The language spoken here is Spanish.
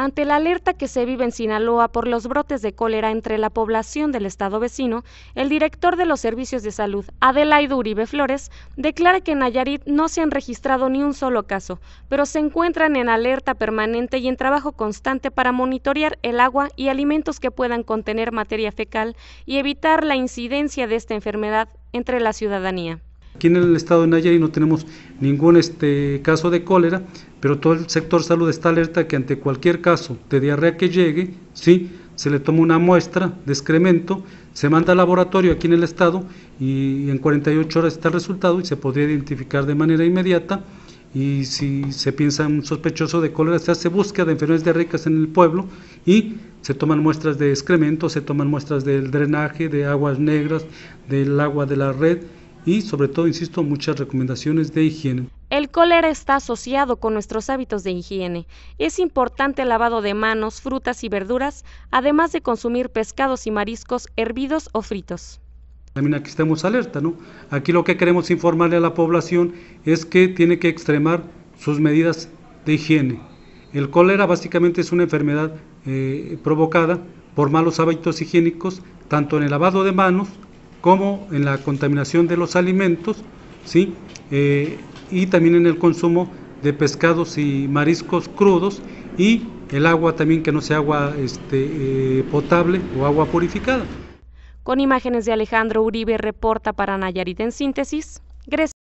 Ante la alerta que se vive en Sinaloa por los brotes de cólera entre la población del estado vecino, el director de los servicios de salud, Adelaide Uribe Flores, declara que en Nayarit no se han registrado ni un solo caso, pero se encuentran en alerta permanente y en trabajo constante para monitorear el agua y alimentos que puedan contener materia fecal y evitar la incidencia de esta enfermedad entre la ciudadanía. Aquí en el estado de Nayarit no tenemos ningún este, caso de cólera, pero todo el sector salud está alerta que ante cualquier caso de diarrea que llegue, sí, se le toma una muestra de excremento, se manda al laboratorio aquí en el estado y en 48 horas está el resultado y se podría identificar de manera inmediata y si se piensa un sospechoso de cólera, se hace búsqueda de enfermedades diarreicas en el pueblo y se toman muestras de excremento, se toman muestras del drenaje, de aguas negras, del agua de la red y sobre todo, insisto, muchas recomendaciones de higiene. El cólera está asociado con nuestros hábitos de higiene. Es importante el lavado de manos, frutas y verduras, además de consumir pescados y mariscos hervidos o fritos. También aquí estamos alerta, ¿no? Aquí lo que queremos informarle a la población es que tiene que extremar sus medidas de higiene. El cólera básicamente es una enfermedad eh, provocada por malos hábitos higiénicos, tanto en el lavado de manos, como en la contaminación de los alimentos, ¿sí? Eh, y también en el consumo de pescados y mariscos crudos y el agua también que no sea agua este, eh, potable o agua purificada. Con imágenes de Alejandro Uribe, reporta para Nayarit en síntesis.